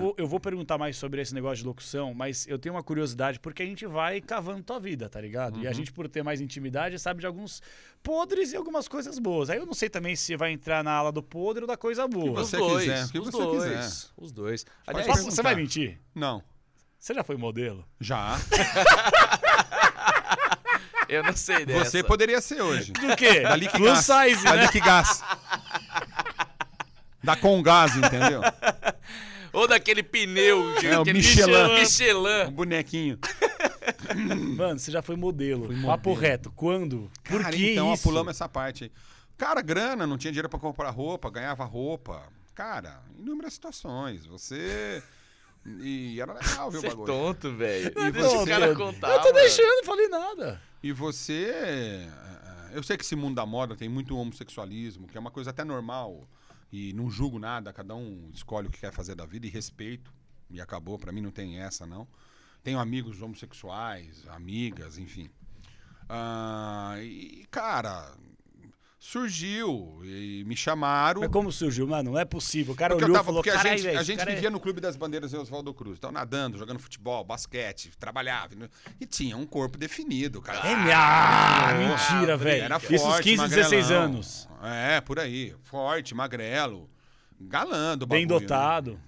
Tipo, eu vou perguntar mais sobre esse negócio de locução, mas eu tenho uma curiosidade, porque a gente vai cavando tua vida, tá ligado? Uhum. E a uhum. gente, por ter mais intimidade, sabe de alguns podres e algumas coisas boas. Aí eu não sei também se vai entrar na ala do podre ou da coisa boa. Os dois, quiser, os, dois, Quiser. Os dois. Aliás, você vai mentir? Não. Você já foi modelo? Já. eu não sei dessa. Você poderia ser hoje. Do quê? Da Liquigás. Da né? Liquigás. da Congás, entendeu? aquele pneu. De, é, é Michelin. Michelin. Um bonequinho. Mano, você já foi modelo. Foi Papo reto. Quando? Por que então isso? pulamos essa parte aí. Cara, grana, não tinha dinheiro para comprar roupa, ganhava roupa. Cara, inúmeras situações. Você... E era legal ver o é bagulho. tonto, velho. não você, cara contar. Eu tô deixando, não falei nada. E você... É, eu sei que esse mundo da moda tem muito homossexualismo, que é uma coisa até normal e não julgo nada, cada um escolhe o que quer fazer da vida e respeito. E acabou, para mim não tem essa, não. Tenho amigos homossexuais, amigas, enfim. Ah, e, cara, Surgiu e me chamaram. Mas como surgiu, mano? Não é possível. O cara porque olhou tava, falou, porque a gente, a gente é vivia no Clube das Bandeiras em Oswaldo Cruz. Então, nadando, jogando futebol, basquete, trabalhava. Né? E tinha um corpo definido, cara. É, ah, mentira, velho. Era forte, Isso aos 15, magrelão. 16 anos. É, por aí. Forte, magrelo, galando. Bem né? dotado.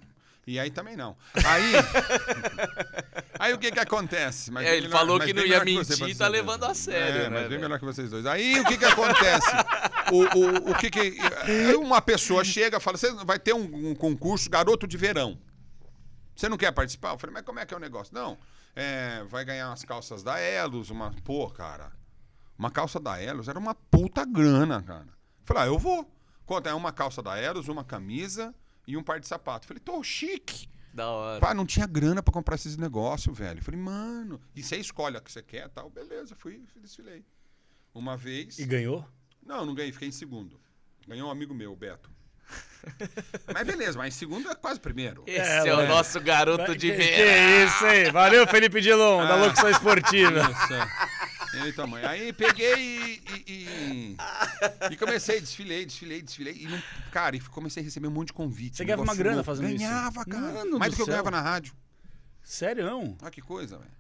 E aí também não. Aí. Aí o que que acontece? Mas é, ele melhor, falou que não ia mentir e tá levando a sério, é, né? Mas bem melhor que vocês dois. Aí o que que acontece? o, o, o que que... Uma pessoa chega e fala, você vai ter um, um concurso garoto de verão. Você não quer participar? Eu falei, mas como é que é o negócio? Não, é, vai ganhar umas calças da Elos, uma... Pô, cara, uma calça da Elos era uma puta grana, cara. Eu falei, ah, eu vou. Conta, é uma calça da Eros, uma camisa e um par de sapato. Eu falei, tô chique. Da hora. Pá, não tinha grana para comprar esses negócios, velho. Falei, mano. E você escolhe a que você quer tal. Beleza, fui desfilei. Uma vez. E ganhou? Não, não ganhei, fiquei em segundo. Ganhou um amigo meu, o Beto. mas beleza, mas em segundo é quase primeiro. Esse é, é o né? nosso garoto de Que, que é isso aí. Valeu, Felipe Dilon, ah, da locução esportiva. É. Eita, mãe. Aí peguei e, e, e, e comecei, desfilei, desfilei, desfilei. E não, cara, e comecei a receber um monte de convite. Você ganhava uma grana novo. fazendo ganhava, isso? Ganhava, cara. Mano Mais do, do que eu ganhava na rádio. Sério? Ah, que coisa, velho.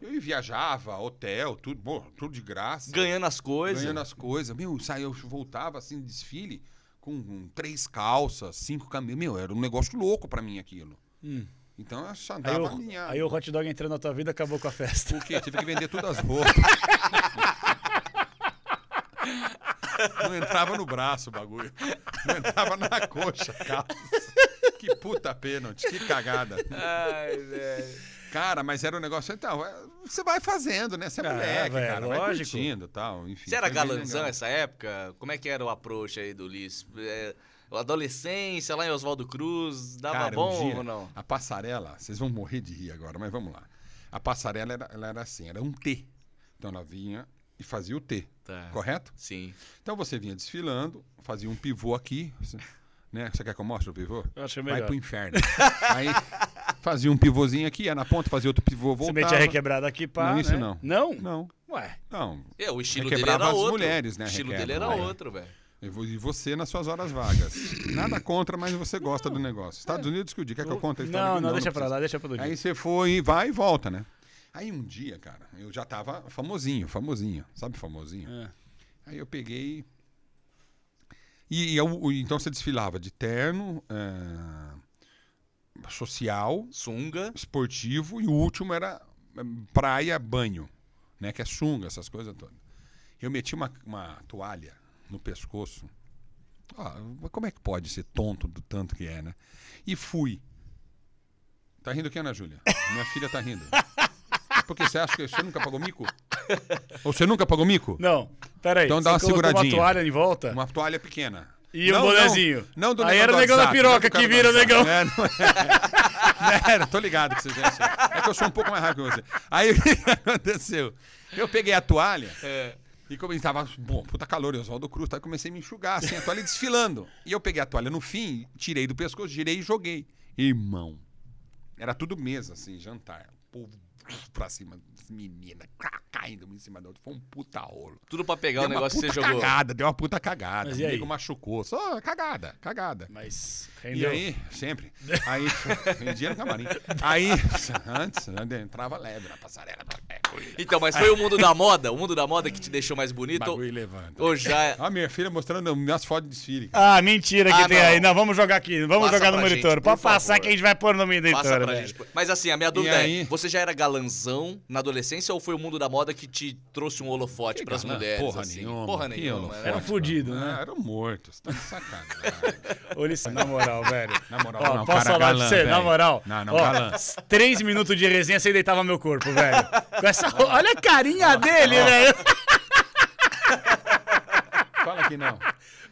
Eu viajava, hotel, tudo, bom, tudo de graça. Ganhando as coisas. Ganhando as coisas. Meu, eu voltava assim, desfile, com, com três calças, cinco caminhos. Meu, era um negócio louco para mim aquilo. Hum. Então eu só aí o, Aí o hot dog entrando na tua vida acabou com a festa. Por quê? Tive que vender todas as roupas. Não entrava no braço o bagulho. Não entrava na coxa, calça. Que puta pênalti, que cagada. Ai, velho. Cara, mas era um negócio. Então, é, você vai fazendo, né? Você é ah, moleque, véio, cara. Lógico. Vai curtindo tal. Enfim, você era galanzão nessa época? Como é que era o approach aí do Liz? É adolescência lá em Oswaldo Cruz, dava Cara, bom um dia, ou não? A passarela, vocês vão morrer de rir agora, mas vamos lá. A passarela era, ela era assim, era um T. Então ela vinha e fazia o T, tá. correto? Sim. Então você vinha desfilando, fazia um pivô aqui, né? Você quer que eu mostre o pivô? Eu achei é melhor. Vai pro inferno. Aí fazia um pivôzinho aqui, ia na ponta, fazia outro pivô, voltava. Você metia requebrada aqui, para Não, isso né? não. Não? Não. Ué. Não. É, o estilo dele era outro. as mulheres, né? O estilo dele era outro, velho. E você nas suas horas vagas. Nada contra, mas você gosta não, do negócio. Estados é. Unidos que o dia Quer é que eu conte a história? Não, não, não, deixa não pra lá, deixa pra outro dia. Aí você foi, vai e volta, né? Aí um dia, cara, eu já tava famosinho, famosinho. Sabe famosinho? É. Aí eu peguei... E, e eu, então você desfilava de terno, eh, social... Sunga. Esportivo. E o último era eh, praia, banho. Né? Que é sunga, essas coisas todas. Eu meti uma, uma toalha no pescoço. Ah, como é que pode ser tonto do tanto que é, né? E fui. Tá rindo quem, Ana Júlia? Minha filha tá rindo. É porque você acha que você nunca pagou mico? Ou você nunca pagou mico? Não, peraí. Então dá uma seguradinha. uma toalha em volta? Uma toalha pequena. E não, um bonezinho. Não, não do Aí era o negão da piroca que vira o negão. É, não é. Era, tô ligado que você já é, assim. é que eu sou um pouco mais rápido que você. Aí o que aconteceu? Eu peguei a toalha. É e estava, bom, puta calor, e Oswaldo Cruz, tá? comecei a me enxugar, assim, a toalha desfilando. E eu peguei a toalha no fim, tirei do pescoço, girei e joguei. Irmão, era tudo mesa, assim, jantar. O povo pra cima, menina caindo um em cima do outro Foi um puta rolo. Tudo pra pegar deu o negócio que você cagada, jogou. cagada, deu uma puta cagada. Mas o amigo machucou. Só cagada, cagada. Mas rendeu. E aí, sempre. Aí, vendia no camarim. Aí, antes, né, entrava leve na passarela. Tá, é, então, mas foi o mundo da moda? O mundo da moda que te deixou mais bonito? Bagulho levanta. Ou já... A é- minha filha mostrando minhas fotos de desfile. Ah, mentira que ah, tem não. aí. Não, vamos jogar aqui. Vamos Passa jogar no monitor. Gente, Pode passar favor. que a gente vai pôr no meio da editora. Mas assim, a minha dúvida é, você já era galanzão na adolescência ou foi o mundo da moda foda que te trouxe um holofote para as né? mulheres. Porra assim. nenhuma. Porra nenhuma. Era, era fudido, né? Ah, era morto. Você tá sacanagem. Olha na moral, velho. Na moral, Ó, não, posso falar galã, você, velho. na moral. Não, não, Ó, galã. Três minutos de resenha, você deitava meu corpo, velho. Com essa... Olha a carinha dele, velho. Fala que não.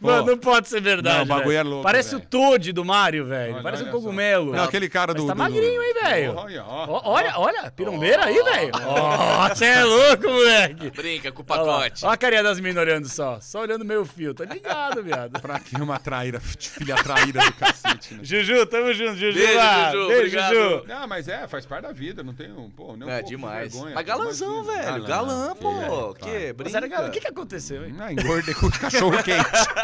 Mano, não pode ser verdade. Não, o bagulho é louco. Parece o Toad do Mario, velho. Parece olha um cogumelo. Não, aquele cara Mas do. Tá do... magrinho, hein, velho? Olha, olha, olha, pirombeira oh. aí, velho. Ó, oh, é louco, moleque. Brinca com o pacote. Olha a carinha das minas olhando só. Só olhando meio fio. Tá ligado, viado. pra que é uma traíra? Filha traíra do cacete, né? Juju, tamo junto, Juju. Beijo, lá. Juju. Beijo, Juju. Não, mas é, faz parte da vida. Não tem um. Pô, nem um é, demais. De vergonha, mas galãzão, velho. Galã, pô. O é, que? Brinca. O que, que aconteceu, hein? engordei com cachorro quente.